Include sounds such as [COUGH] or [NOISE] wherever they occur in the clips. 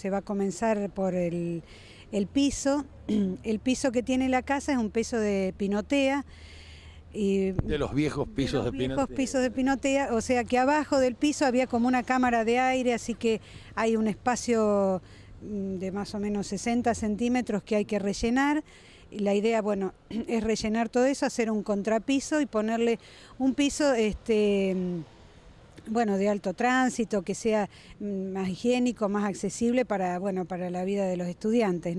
Se va a comenzar por el, piso. [CLEARS THROAT] El piso que tiene la casa es un piso de pinotea. Y de los viejos pisos de, pinotea. de viejos pisos de pinotea, o sea que abajo del piso había como una cámara de aire, así que hay un espacio mm, de más o menos 60 centímetros que hay que rellenar. la idea, bueno, [CLEARS THROAT] es rellenar todo eso, hacer un contrapiso y ponerle un piso este bueno, de alto tránsito, que sea mm, más higiénico, más accesible para, la vida de los estudiantes,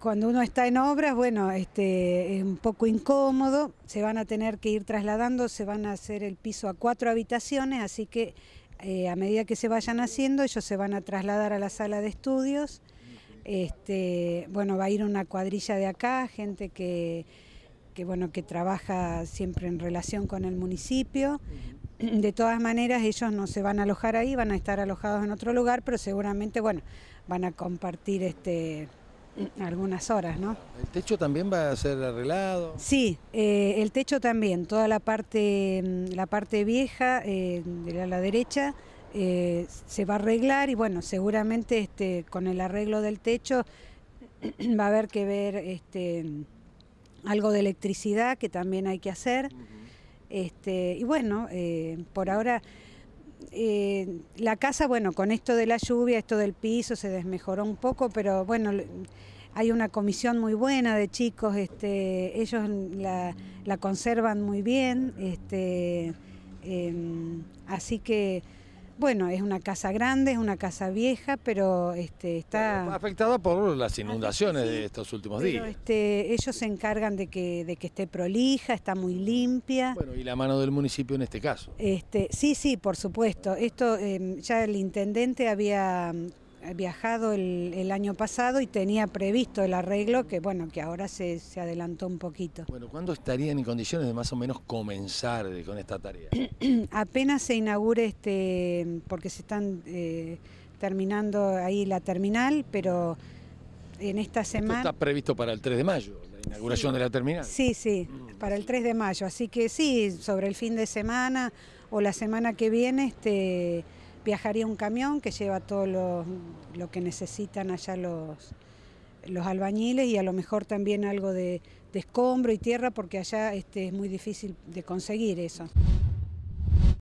Cuando uno está en obras, bueno, este, es un poco incómodo, se van a tener que ir trasladando, se van a hacer el piso a cuatro habitaciones, así que eh, a medida que se vayan haciendo, ellos se van a trasladar a la sala de estudios. Este, bueno, va a ir una cuadrilla de acá, gente que que trabaja siempre en relación con el municipio, de todas maneras ellos no se van a alojar ahí, van a estar alojados en otro lugar, pero seguramente, bueno, van a compartir este algunas horas, ¿no? ¿El techo también va a ser arreglado? Sí, eh, el techo también, toda la parte, la parte vieja eh, de la derecha eh, se va a arreglar y bueno, seguramente este, con el arreglo del techo [CLEARS THROAT] va a haber que ver este, algo de electricidad que también hay que hacer. Este, y bueno, eh, por ahora eh, la casa, bueno, con esto de la lluvia, esto del piso, se desmejoró un poco, pero bueno, hay una comisión muy buena de chicos, este, ellos la, conservan muy bien, este, em, así que bueno, es una casa grande, es una casa vieja, pero este, está... afectada por las inundaciones de estos últimos días. Este, ellos se encargan de que, de que esté prolija, está muy limpia. Bueno, y la mano del municipio en este caso. Este, sí, sí, por supuesto. Esto em, ya el intendente había viajado el, año pasado y tenía previsto el arreglo que bueno que ahora se, se, adelantó un poquito. Bueno, ¿cuándo estarían en condiciones de más o menos comenzar con esta tarea? [CLEARS THROAT] Apenas se inaugure este, porque se están eh, terminando ahí la terminal, pero en esta semana... está previsto para el 3 de mayo, la inauguración de la terminal. Sí, sí, mm, para el 3 de mayo, así que sí, sobre el fin de semana o la semana que viene... este viajaría un camión que lleva todo lo, que necesitan allá los, albañiles y a lo mejor también algo de, de escombro y tierra porque allá este, es muy difícil de conseguir eso.